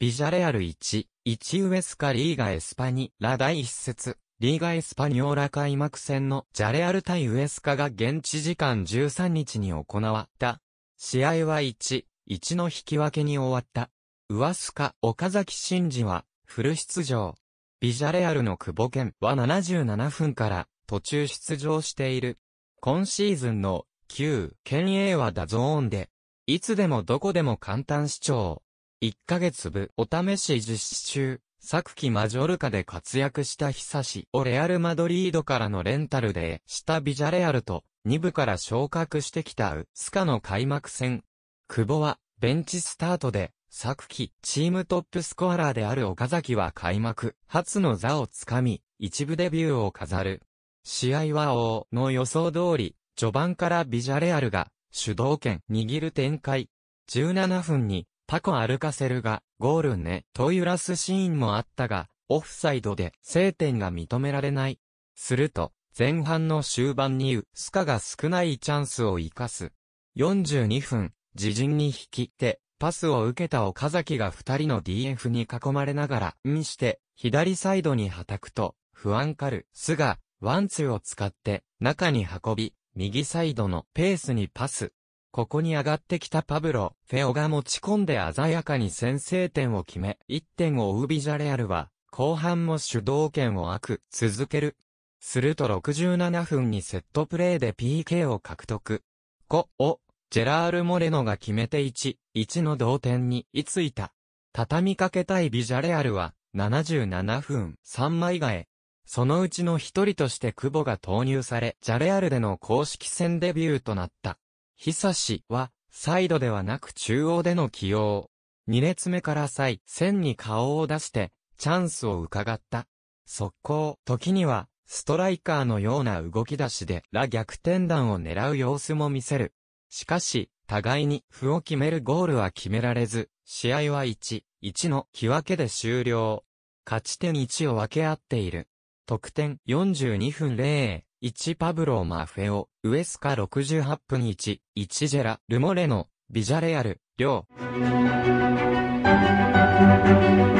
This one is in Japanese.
ビジャレアル1、1ウエスカリーガエスパニラ第一節、リーガエスパニオーラ開幕戦のジャレアル対ウエスカが現地時間13日に行わった。試合は1、1の引き分けに終わった。ウワスカ、岡崎真司は、フル出場。ビジャレアルの久保健は77分から途中出場している。今シーズンの旧県営はダゾーンで、いつでもどこでも簡単視聴。1ヶ月部お試し実施中、昨季マジョルカで活躍した久しをレアルマドリードからのレンタルでしたビジャレアルと2部から昇格してきたウスカの開幕戦。久保はベンチスタートで昨季チームトップスコアラーである岡崎は開幕初の座をつかみ一部デビューを飾る。試合は王の予想通り序盤からビジャレアルが主導権握る展開。17分にタコ歩かせるが、ゴールね、と揺らすシーンもあったが、オフサイドで晴点が認められない。すると、前半の終盤にうスカが少ないチャンスを生かす。42分、自陣に引き手、パスを受けた岡崎が二人の DF に囲まれながら、んして、左サイドに叩くと、不安かる、すが、ワンツーを使って、中に運び、右サイドのペースにパス。ここに上がってきたパブロ、フェオが持ち込んで鮮やかに先制点を決め、1点を追うビジャレアルは、後半も主導権を悪、続ける。すると67分にセットプレーで PK を獲得。5を、ジェラール・モレノが決めて1、1の同点に居ついた。畳みかけたいビジャレアルは、77分、3枚替え。そのうちの一人として久保が投入され、ジャレアルでの公式戦デビューとなった。久しは、サイドではなく中央での起用。二列目から再、線に顔を出して、チャンスを伺った。速攻、時には、ストライカーのような動き出しで、ら逆転弾を狙う様子も見せる。しかし、互いに、負を決めるゴールは決められず、試合は1、1の引分けで終了。勝ち点1を分け合っている。得点42分0。1パブローマフェオ、ウエスカ68分1、1ジェラ、ルモレノ、ビジャレアル、リョウ。